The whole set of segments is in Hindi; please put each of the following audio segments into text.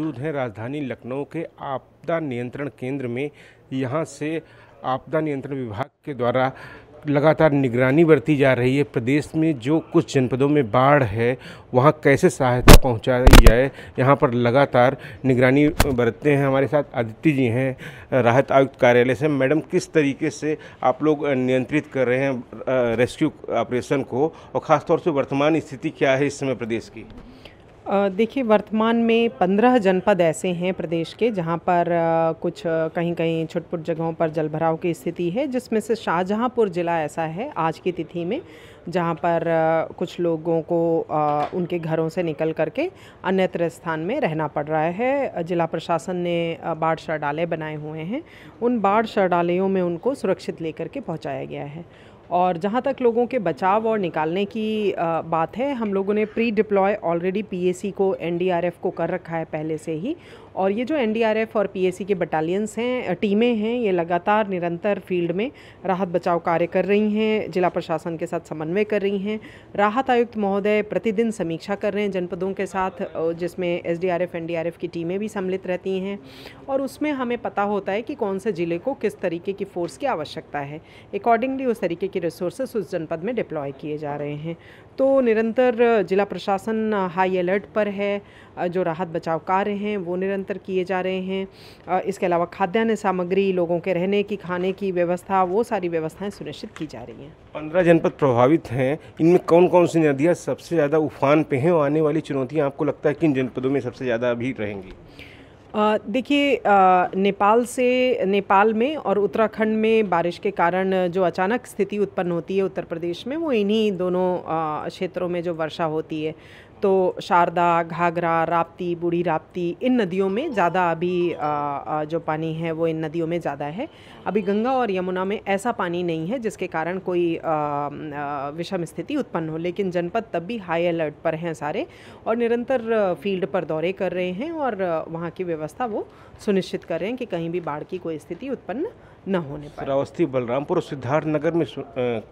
मौजूद हैं राजधानी लखनऊ के आपदा नियंत्रण केंद्र में यहां से आपदा नियंत्रण विभाग के द्वारा लगातार निगरानी बरती जा रही है प्रदेश में जो कुछ जनपदों में बाढ़ है वहां कैसे सहायता पहुंचाई जाए यहां पर लगातार निगरानी बरतते हैं हमारे साथ आदित्य जी हैं राहत आयुक्त कार्यालय से मैडम किस तरीके से आप लोग नियंत्रित कर रहे हैं रेस्क्यू ऑपरेशन को और ख़ासतौर से वर्तमान स्थिति क्या है इस समय प्रदेश की देखिए वर्तमान में पंद्रह जनपद ऐसे हैं प्रदेश के जहां पर कुछ कहीं कहीं छुटपुट जगहों पर जलभराव की स्थिति है जिसमें से शाहजहांपुर ज़िला ऐसा है आज की तिथि में जहां पर कुछ लोगों को उनके घरों से निकल करके अन्यत्र स्थान में रहना पड़ रहा है ज़िला प्रशासन ने बाढ़ शरणालय बनाए हुए हैं उन बाढ़ शरणालयों में उनको सुरक्षित लेकर के पहुँचाया गया है और जहाँ तक लोगों के बचाव और निकालने की बात है हम लोगों ने प्री डिप्लॉय ऑलरेडी पीएसी को एनडीआरएफ को कर रखा है पहले से ही और ये जो एनडीआरएफ और पीएसी के बटालियंस हैं टीमें हैं ये लगातार निरंतर फील्ड में राहत बचाव कार्य कर रही हैं जिला प्रशासन के साथ समन्वय कर रही हैं राहत आयुक्त महोदय प्रतिदिन समीक्षा कर रहे हैं जनपदों के साथ जिसमें एस डी की टीमें भी सम्मिलित रहती हैं और उसमें हमें पता होता है कि कौन से ज़िले को किस तरीके की फ़ोर्स की आवश्यकता है अकॉर्डिंगली उस तरीके की रिसोर्सेस उस जनपद में डिप्लॉय किए जा रहे हैं तो निरंतर जिला प्रशासन हाई अलर्ट पर है जो राहत बचाव कार्य हैं वो निरंतर किए जा रहे हैं इसके अलावा खाद्यान्न सामग्री लोगों के रहने की खाने की व्यवस्था वो सारी व्यवस्थाएं सुनिश्चित की जा रही हैं पंद्रह जनपद प्रभावित हैं इनमें कौन कौन सी नदियाँ सबसे ज़्यादा उफान पे हैं और आने वाली चुनौतियाँ आपको लगता है किन जनपदों में सबसे ज़्यादा अभी रहेंगी देखिए नेपाल से नेपाल में और उत्तराखंड में बारिश के कारण जो अचानक स्थिति उत्पन्न होती है उत्तर प्रदेश में वो इन्हीं दोनों क्षेत्रों में जो वर्षा होती है तो शारदा घाघरा राप्ती बूढ़ी राप्ती इन नदियों में ज़्यादा अभी जो पानी है वो इन नदियों में ज़्यादा है अभी गंगा और यमुना में ऐसा पानी नहीं है जिसके कारण कोई विषम स्थिति उत्पन्न हो लेकिन जनपद तब भी हाई अलर्ट पर हैं सारे और निरंतर फील्ड पर दौरे कर रहे हैं और वहाँ की व्यवस्था वो सुनिश्चित कर रहे हैं कि कहीं भी बाढ़ की कोई स्थिति उत्पन्न न होने पर अवस्थी बलरामपुर और सिद्धार्थ नगर में सु,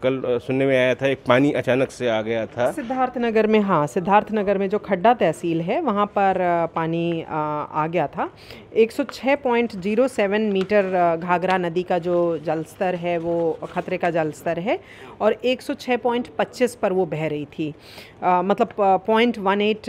कल सुनने में आया था एक पानी अचानक से आ गया था सिद्धार्थ नगर में हाँ सिद्धार्थ नगर नगर में जो खड्डा तहसील है वहाँ पर पानी आ गया था 106.07 मीटर घाघरा नदी का जो जलस्तर है वो खतरे का जलस्तर है और 106.25 पर वो बह रही थी मतलब पॉइंट वन एट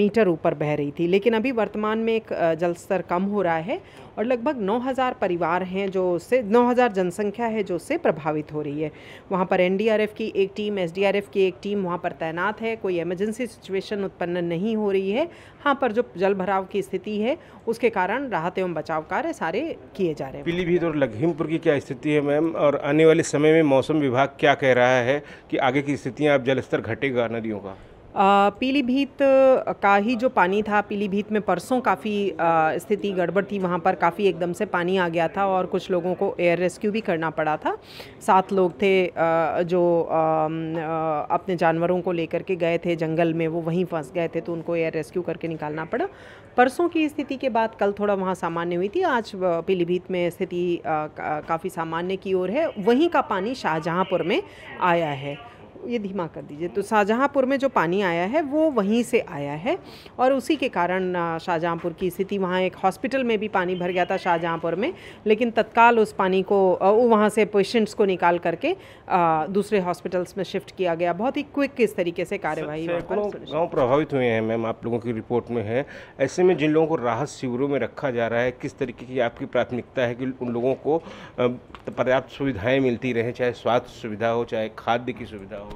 मीटर ऊपर बह रही थी लेकिन अभी वर्तमान में एक जलस्तर कम हो रहा है और लगभग 9000 परिवार हैं जो उससे 9000 जनसंख्या है जो उससे प्रभावित हो रही है वहाँ पर एनडीआरएफ की एक टीम एसडीआरएफ की एक टीम वहाँ पर तैनात है कोई इमरजेंसी सिचुएशन उत्पन्न नहीं हो रही है हाँ पर जो जल भराव की स्थिति है उसके कारण राहत एवं बचाव कार्य सारे किए जा रहे हैं पीलीभीत और लखीमपुर की क्या स्थिति है मैम और आने वाले समय में मौसम विभाग क्या कह रहा है कि आगे की स्थितियाँ अब जलस्तर घटेगा नदियों का पीलीभीत का ही जो पानी था पीलीभीत में परसों काफ़ी स्थिति गड़बड़ थी वहाँ पर काफ़ी एकदम से पानी आ गया था और कुछ लोगों को एयर रेस्क्यू भी करना पड़ा था सात लोग थे जो अपने जानवरों को लेकर के गए थे जंगल में वो वहीं फंस गए थे तो उनको एयर रेस्क्यू करके निकालना पड़ा परसों की स्थिति के बाद कल थोड़ा वहाँ सामान्य हुई थी आज पीलीभीत में स्थिति काफ़ी सामान्य की ओर है वहीं का पानी शाहजहाँपुर में आया है ये धीमा कर दीजिए तो शाहजहाँपुर में जो पानी आया है वो वहीं से आया है और उसी के कारण शाहजहाँपुर की स्थिति वहाँ एक हॉस्पिटल में भी पानी भर गया था शाहजहाँपुर में लेकिन तत्काल उस पानी को वहाँ से पेशेंट्स को निकाल करके दूसरे हॉस्पिटल्स में शिफ्ट किया गया बहुत ही क्विक इस तरीके से कार्यवाही गाँव प्रभावित हुए हैं मैम आप लोगों की रिपोर्ट में है ऐसे में जिन लोगों को राहत शिविरों में रखा जा रहा है किस तरीके की आपकी प्राथमिकता है कि उन लोगों को पर्याप्त सुविधाएं मिलती रहें चाहे स्वास्थ्य सुविधा हो चाहे खाद्य की सुविधा हो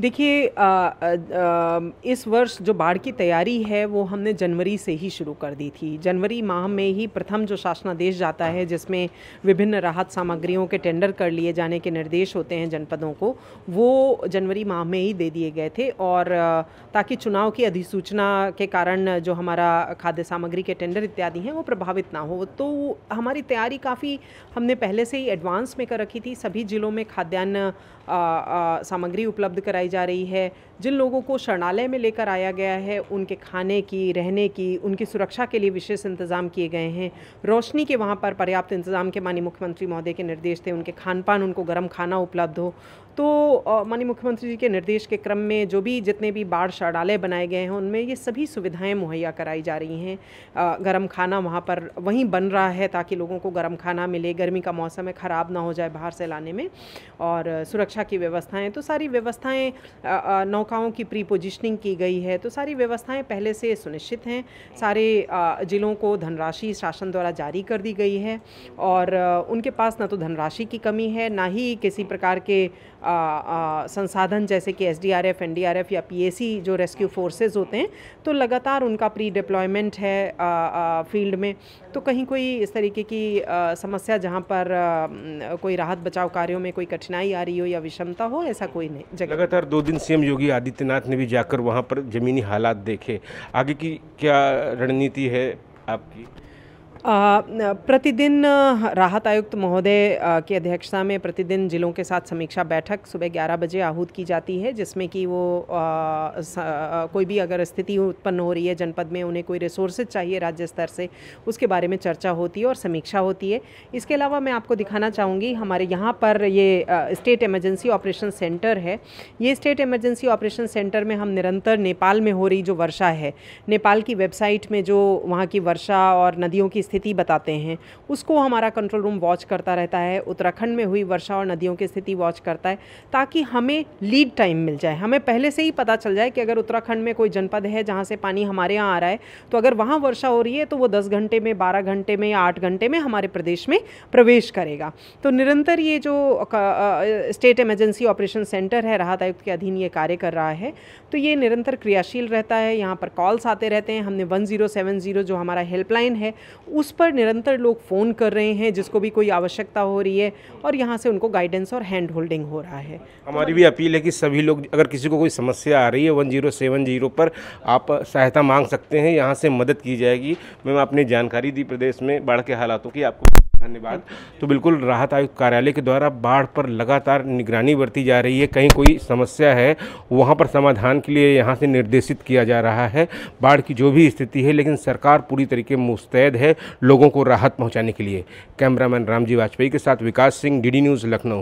देखिए इस वर्ष जो बाढ़ की तैयारी है वो हमने जनवरी से ही शुरू कर दी थी जनवरी माह में ही प्रथम जो शासनादेश जाता है जिसमें विभिन्न राहत सामग्रियों के टेंडर कर लिए जाने के निर्देश होते हैं जनपदों को वो जनवरी माह में ही दे दिए गए थे और ताकि चुनाव की अधिसूचना के कारण जो हमारा खाद्य सामग्री के टेंडर इत्यादि हैं वो प्रभावित ना हो तो हमारी तैयारी काफ़ी हमने पहले से ही एडवांस में कर रखी थी सभी ज़िलों में खाद्यान्न सामग्री उपलब्ध कराई लगाई जा रही है जिन लोगों को शरणालय में लेकर आया गया है उनके खाने की रहने की उनकी सुरक्षा के लिए विशेष इंतजाम किए गए हैं रोशनी के वहाँ पर पर्याप्त इंतजाम के माननीय मुख्यमंत्री महोदय के निर्देश थे उनके खान पान उनको गर्म खाना उपलब्ध हो तो माननीय मुख्यमंत्री जी के निर्देश के क्रम में जो भी जितने भी बाढ़ शरणालय बनाए गए हैं उनमें ये सभी सुविधाएं मुहैया कराई जा रही हैं गर्म खाना वहाँ पर वहीं बन रहा है ताकि लोगों को गर्म खाना मिले गर्मी का मौसम है ख़राब ना हो जाए बाहर से लाने में और सुरक्षा की व्यवस्थाएं तो सारी व्यवस्थाएँ नौकाओं की प्री पोजिशनिंग की गई है तो सारी व्यवस्थाएं पहले से सुनिश्चित हैं सारे ज़िलों को धनराशि शासन द्वारा जारी कर दी गई है और उनके पास ना तो धनराशि की कमी है ना ही किसी प्रकार के संसाधन जैसे कि S D R F N D R F या पी सी जो रेस्क्यू फोर्सेज होते हैं तो लगातार उनका प्री डिप्लॉयमेंट है फील्ड में तो कहीं कोई इस तरीके की समस्या जहाँ पर कोई राहत बचाव कार्यों में कोई कठिनाई आ रही हो या विषमता हो ऐसा कोई नहीं लगातार लगातार दो दिन सीएम योगी आदित्यनाथ ने भी जाकर वहाँ पर ज़मीनी हालात देखे आगे की क्या रणनीति है आपकी प्रतिदिन राहत आयुक्त महोदय की अध्यक्षता में प्रतिदिन ज़िलों के साथ समीक्षा बैठक सुबह 11 बजे आहूत की जाती है जिसमें कि वो आ, कोई भी अगर स्थिति उत्पन्न हो रही है जनपद में उन्हें कोई रिसोर्सेज चाहिए राज्य स्तर से उसके बारे में चर्चा होती है और समीक्षा होती है इसके अलावा मैं आपको दिखाना चाहूँगी हमारे यहाँ पर ये स्टेट इमरजेंसी ऑपरेशन सेंटर है ये स्टेट इमरजेंसी ऑपरेशन सेंटर में हम निरंतर नेपाल में हो रही जो वर्षा है नेपाल की वेबसाइट में जो वहाँ की वर्षा और नदियों की स्थिति बताते हैं उसको हमारा कंट्रोल रूम वॉच करता रहता है उत्तराखंड में हुई वर्षा और नदियों की स्थिति वॉच करता है ताकि हमें लीड टाइम मिल जाए हमें पहले से ही पता चल जाए कि अगर उत्तराखंड में कोई जनपद है जहाँ से पानी हमारे यहाँ आ रहा है तो अगर वहाँ वर्षा हो रही है तो वो दस घंटे में बारह घंटे में या आठ घंटे में हमारे प्रदेश में प्रवेश करेगा तो निरंतर ये जो स्टेट इमरजेंसी ऑपरेशन सेंटर है राहत आयुक्त के अधीन ये कार्य कर रहा है तो ये निरंतर क्रियाशील रहता है यहाँ पर कॉल्स आते रहते हैं हमने वन ज़ीरो सेवन ज़ीरो जो हमारा हेल्पलाइन है उस पर निरंतर लोग फ़ोन कर रहे हैं जिसको भी कोई आवश्यकता हो रही है और यहाँ से उनको गाइडेंस और हैंड होल्डिंग हो रहा है हमारी भी अपील है कि सभी लोग अगर किसी को कोई समस्या आ रही है वन जीरो सेवन जीरो पर आप सहायता मांग सकते हैं यहाँ से मदद की जाएगी मैम आपने जानकारी दी प्रदेश में बाढ़ के हालातों की आपको धन्यवाद तो बिल्कुल राहत आयुक्त कार्यालय के द्वारा बाढ़ पर लगातार निगरानी बरती जा रही है कहीं कोई समस्या है वहाँ पर समाधान के लिए यहाँ से निर्देशित किया जा रहा है बाढ़ की जो भी स्थिति है लेकिन सरकार पूरी तरीके मुस्तैद है लोगों को राहत पहुँचाने के लिए कैमरामैन रामजी वाजपेयी के साथ विकास सिंह डी न्यूज़ लखनऊ